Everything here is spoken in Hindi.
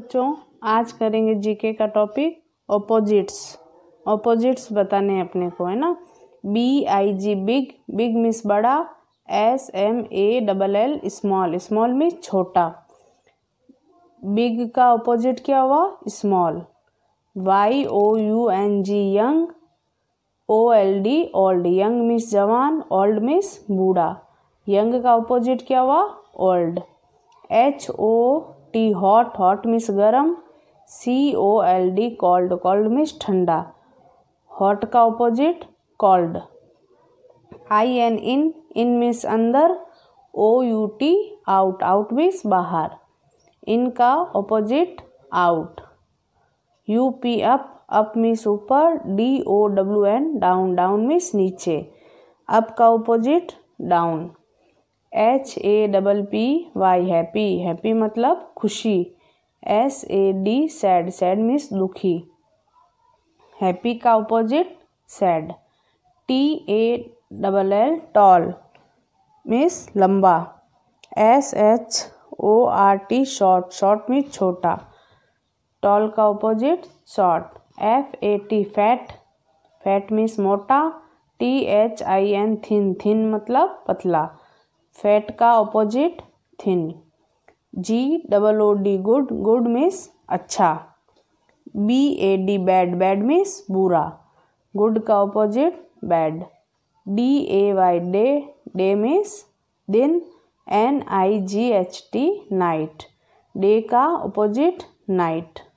बच्चों आज करेंगे जीके का टॉपिक ऑपोजिट्स ऑपोजिट्स बताने हैं अपने को है ना B I G big big means बड़ा S M A double L small small means छोटा बिग का ऑपोजिट क्या हुआ small Y O U N G young O L D old young means जवान ओल्ड मिस बूढ़ा यंग का ऑपोजिट क्या हुआ old H O T hot hot means गर्म C O L D cold cold means ठंडा हॉट का opposite cold I N in in means अंदर O U T out out means बाहर इन का opposite out U P up up means ऊपर D O W N down down means नीचे अप का opposite down H A double P Y happy happy मतलब खुशी S A D sad sad means दुखी हैप्पी का opposite sad T A double L tall means लंबा S H O R T short short means छोटा टॉल का opposite short F A T fat fat means मोटा T H I N thin thin मतलब पतला फैट का opposite thin G double O D good good means अच्छा B A D bad bad means बुरा गुड का opposite bad D A Y day day means दिन N I G H T night day का ऑपोजिट नाइट